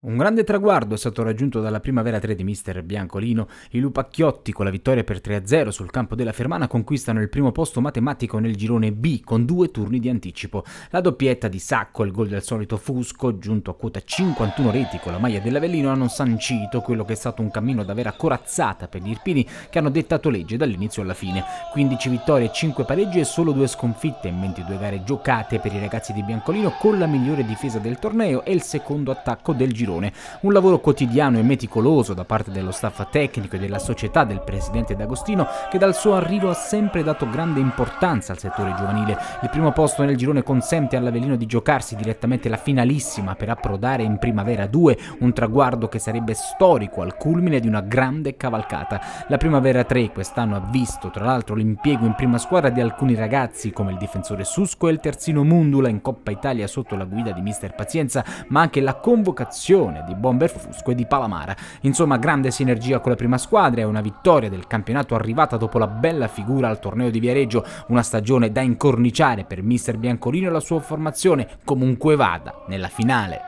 Un grande traguardo è stato raggiunto dalla primavera 3 di mister Biancolino. I Lupacchiotti con la vittoria per 3-0 sul campo della Fermana conquistano il primo posto matematico nel girone B con due turni di anticipo. La doppietta di Sacco e il gol del solito Fusco, giunto a quota 51 reti con la maglia dell'Avellino, hanno sancito quello che è stato un cammino davvero corazzata per gli Irpini che hanno dettato legge dall'inizio alla fine. 15 vittorie, 5 pareggi e solo 2 sconfitte in 22 gare giocate per i ragazzi di Biancolino con la migliore difesa del torneo e il secondo attacco del girone girone. Un lavoro quotidiano e meticoloso da parte dello staff tecnico e della società del presidente D'Agostino che dal suo arrivo ha sempre dato grande importanza al settore giovanile. Il primo posto nel girone consente all'Avellino di giocarsi direttamente la finalissima per approdare in Primavera 2, un traguardo che sarebbe storico al culmine di una grande cavalcata. La Primavera 3 quest'anno ha visto tra l'altro l'impiego in prima squadra di alcuni ragazzi come il difensore Susco e il terzino Mundula in Coppa Italia sotto la guida di mister Pazienza, ma anche la convocazione Scipione, di Fusco e di Palamara. Insomma, grande sinergia con la prima squadra e una vittoria del campionato arrivata dopo la bella figura al torneo di Viareggio, una stagione da incorniciare per mister Biancolino e la sua formazione, comunque vada, nella finale.